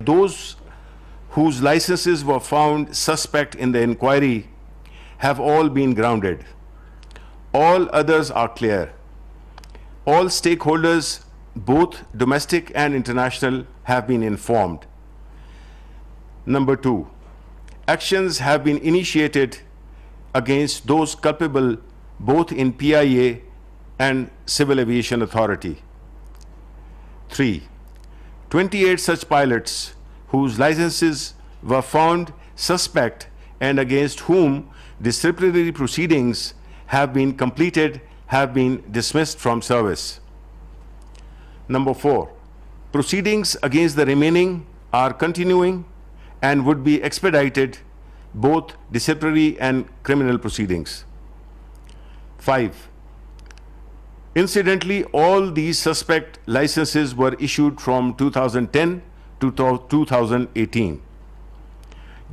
Those whose licenses were found suspect in the inquiry have all been grounded. All others are clear. All stakeholders, both domestic and international, have been informed. Number two, actions have been initiated against those culpable both in PIA and Civil Aviation Authority. Three, 28 such pilots whose licenses were found suspect and against whom disciplinary proceedings have been completed have been dismissed from service. Number four, proceedings against the remaining are continuing and would be expedited both disciplinary and criminal proceedings. 5. Incidentally, all these suspect licenses were issued from 2010 2018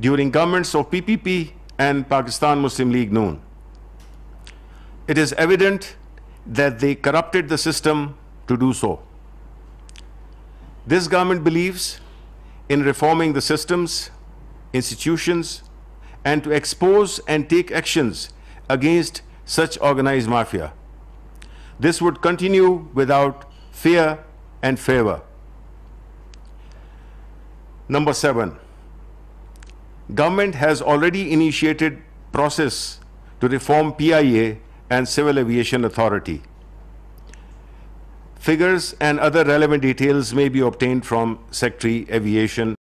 during governments of PPP and Pakistan Muslim League Noon. It is evident that they corrupted the system to do so. This government believes in reforming the systems, institutions, and to expose and take actions against such organized mafia. This would continue without fear and favor. Number seven, government has already initiated process to reform PIA and Civil Aviation Authority. Figures and other relevant details may be obtained from Secretary Aviation